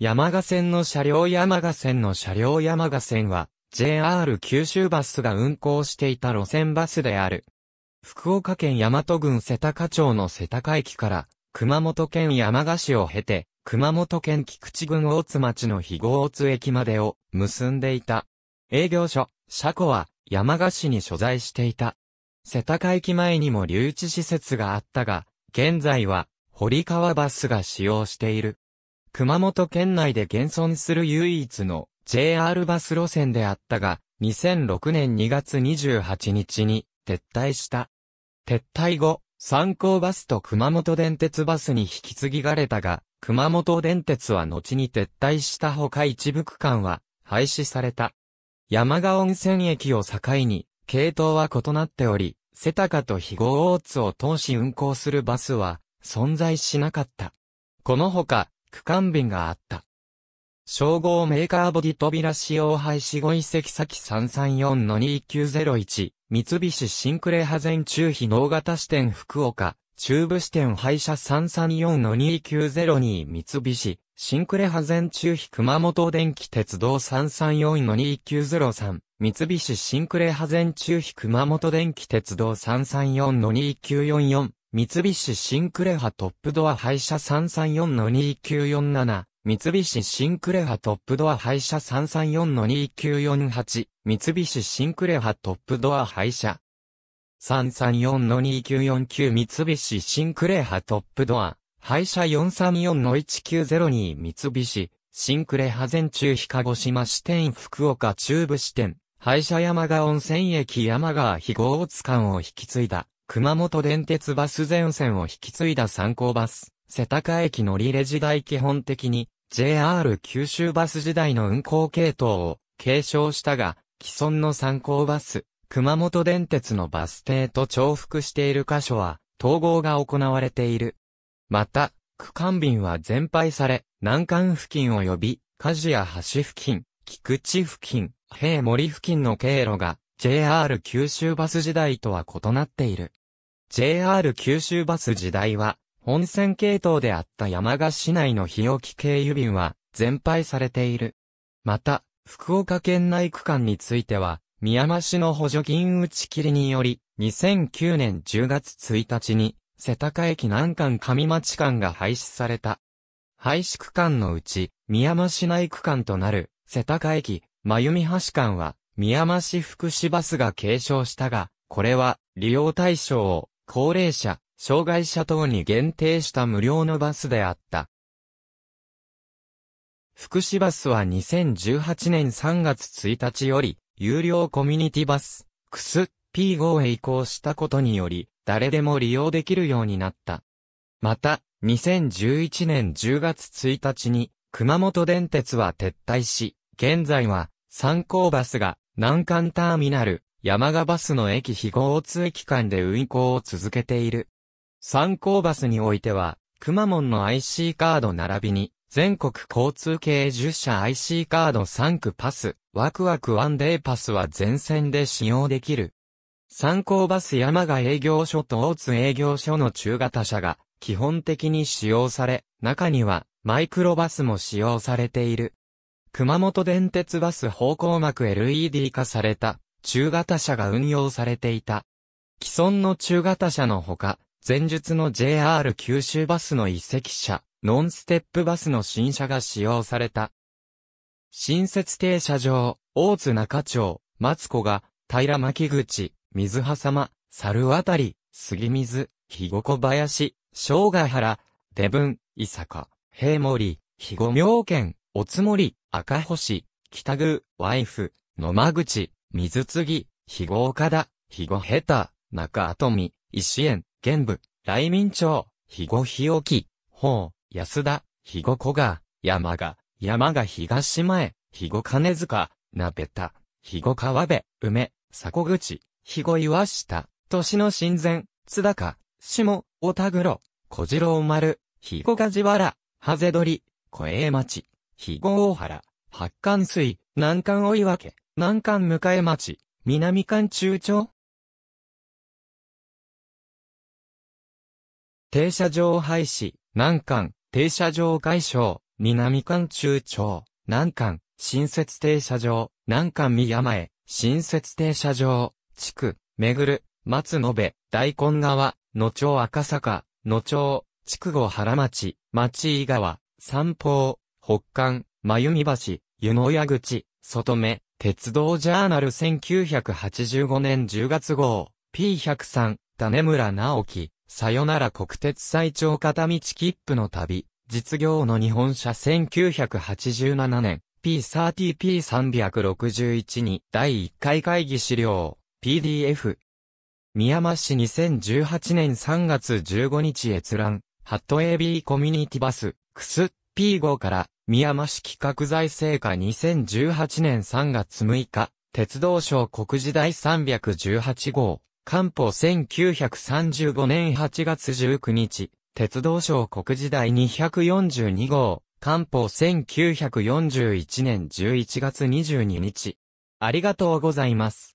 山賀線の車両山賀線の車両山賀線は、JR 九州バスが運行していた路線バスである。福岡県大和郡瀬高町の瀬高駅から、熊本県山賀市を経て、熊本県菊池郡大津町の肥後大津駅までを結んでいた。営業所、車庫は山賀市に所在していた。瀬高駅前にも留置施設があったが、現在は堀川バスが使用している。熊本県内で現存する唯一の JR バス路線であったが、2006年2月28日に撤退した。撤退後、三考バスと熊本電鉄バスに引き継ぎがれたが、熊本電鉄は後に撤退したほか一部区間は廃止された。山川温泉駅を境に、系統は異なっており、瀬高と肥後大津を通し運行するバスは存在しなかった。このほか、区間便があった。称号メーカーボディ扉使用廃止後遺跡先334-2901三菱シンクレ派全中非能型支店福岡中部支店廃車334-2902三菱シンクレ派全中非熊本電気鉄道334-2903三菱シンクレ派全中非熊本電気鉄道334-2944三菱シンクレハトップドア廃車334-2947、三菱シンクレハトップドア廃車334-2948、三菱シンクレハトップドア廃車334-2949三菱シンクレハトップドア、廃車434-1902三菱、シンクレハ全中日鹿児島支店福岡中部支店、廃車山賀温泉駅山川非合物館を引き継いだ。熊本電鉄バス全線を引き継いだ参考バス、世谷駅乗り入れ時代基本的に JR 九州バス時代の運行系統を継承したが、既存の参考バス、熊本電鉄のバス停と重複している箇所は統合が行われている。また、区間便は全廃され、南関付近及び、鍛冶屋橋付近、菊池付近、平森付近の経路が JR 九州バス時代とは異なっている。JR 九州バス時代は、本線系統であった山賀市内の日置経由便は、全廃されている。また、福岡県内区間については、宮間市の補助金打ち切りにより、2009年10月1日に、世田谷駅南間上町間が廃止された。廃止区間のうち、宮間市内区間となる、世田谷駅、真由美橋間は、宮間市福祉バスが継承したが、これは利用対象を高齢者、障害者等に限定した無料のバスであった。福祉バスは2018年3月1日より、有料コミュニティバス、クス P5 へ移行したことにより、誰でも利用できるようになった。また、2011年10月1日に、熊本電鉄は撤退し、現在は、三考バスが南関ターミナル、山賀バスの駅非合通駅間で運行を続けている。三考バスにおいては、熊門の IC カード並びに、全国交通系10社 IC カード3区パス、ワクワクワンデーパスは全線で使用できる。三考バス山賀営業所と大津営業所の中型車が基本的に使用され、中にはマイクロバスも使用されている。熊本電鉄バス方向幕 LED 化された中型車が運用されていた。既存の中型車のほか、前述の JR 九州バスの一席車、ノンステップバスの新車が使用された。新設停車場、大津中町、松子が、平巻口、水挟ま、猿渡、り、杉水、肥後小林、生涯原、出文、伊坂、平森、肥後妙見、おつもり、赤星、北宮、ワイフ、野間口、水継、ぎ、肥後岡田、肥後ヘタ、中見、石園、玄武、来民町、肥後日置、法、安田、肥後小賀、山賀、山賀東前、肥後金塚、鍋田、肥後川辺、梅、佐古口、肥後岩下、年の親前、津高、下、小田黒、小次郎丸、肥後梶原、ハゼ鳥、小江町。肥後大原、八冠水、南関追分、南関迎え町、南関中町停車場廃止、南関、停車場解消、南関中町、南関、新設停車場、南関宮前、新設停車場、地区、めぐる、松延べ、大根川、野町赤坂、野町、筑後原町、町井川、三方、北韓、真由美橋、湯の矢口、外目、鉄道ジャーナル1985年10月号、P103、種村直樹、さよなら国鉄最長片道切符の旅、実業の日本車1987年、P30P361 に第1回会議資料、PDF。宮間市2018年3月15日閲覧、ハット AB コミュニティバス、クス P5 から宮間市企画財政課2018年3月6日、鉄道省国時第318号、官報1935年8月19日、鉄道省国時第242号、官報1941年11月22日。ありがとうございます。